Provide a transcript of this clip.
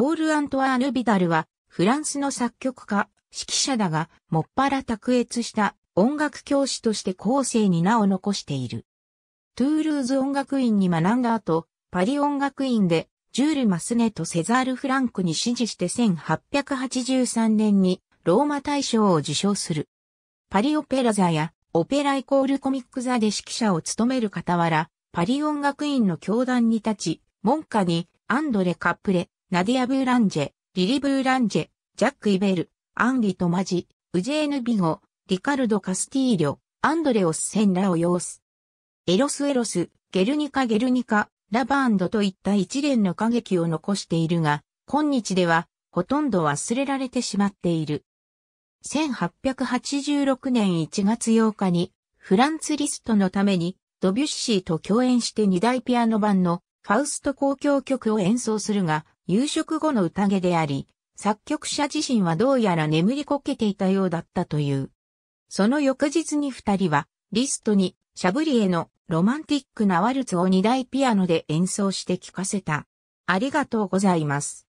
ポール・アントワーヌ・ビダルは、フランスの作曲家、指揮者だが、もっぱら卓越した音楽教師として後世に名を残している。トゥールーズ音楽院に学んだ後、パリ音楽院で、ジュール・マスネとセザール・フランクに支持して1883年にローマ大賞を受賞する。パリオペラ座やオペライコールコミック座で指揮者を務める傍ら、パリ音楽院の教団に立ち、門下にアンドレ・カップレ、ナディア・ブーランジェ、リリ・ブーランジェ、ジャック・イベル、アンリ・トマジ、ウジェーヌ・ビゴ、リカルド・カスティーリョ、アンドレオス・センラを要す。エロス・エロス、ゲルニカ・ゲルニカ、ラバンドといった一連の歌劇を残しているが、今日では、ほとんど忘れられてしまっている。1886年1月8日に、フランツ・リストのために、ドビュッシーと共演して二大ピアノ版のファウスト交響曲を演奏するが、夕食後の宴であり、作曲者自身はどうやら眠りこけていたようだったという。その翌日に二人は、リストに、シャブリエのロマンティックなワルツを二大ピアノで演奏して聴かせた。ありがとうございます。